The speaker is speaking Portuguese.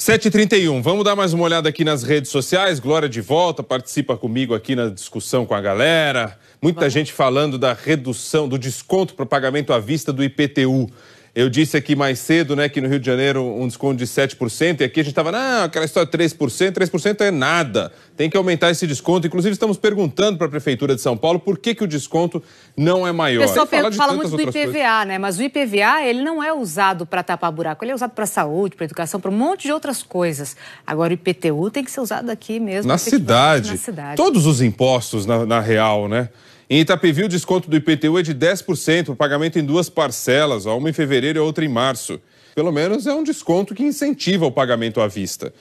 7h31, vamos dar mais uma olhada aqui nas redes sociais. Glória de volta, participa comigo aqui na discussão com a galera. Muita vamos. gente falando da redução do desconto para pagamento à vista do IPTU. Eu disse aqui mais cedo né, que no Rio de Janeiro um desconto de 7%, e aqui a gente estava, não, aquela história 3%, 3% é nada, tem que aumentar esse desconto. Inclusive, estamos perguntando para a Prefeitura de São Paulo por que, que o desconto não é maior. O pessoal fala, fala muito do IPVA, coisas. né? Mas o IPVA ele não é usado para tapar buraco, ele é usado para saúde, para educação, para um monte de outras coisas. Agora, o IPTU tem que ser usado aqui mesmo. Na cidade. Na cidade. Todos os impostos, na, na real, né? Em Itapevi, o desconto do IPTU é de 10%, o pagamento em duas parcelas, uma em fevereiro e outra em março. Pelo menos é um desconto que incentiva o pagamento à vista.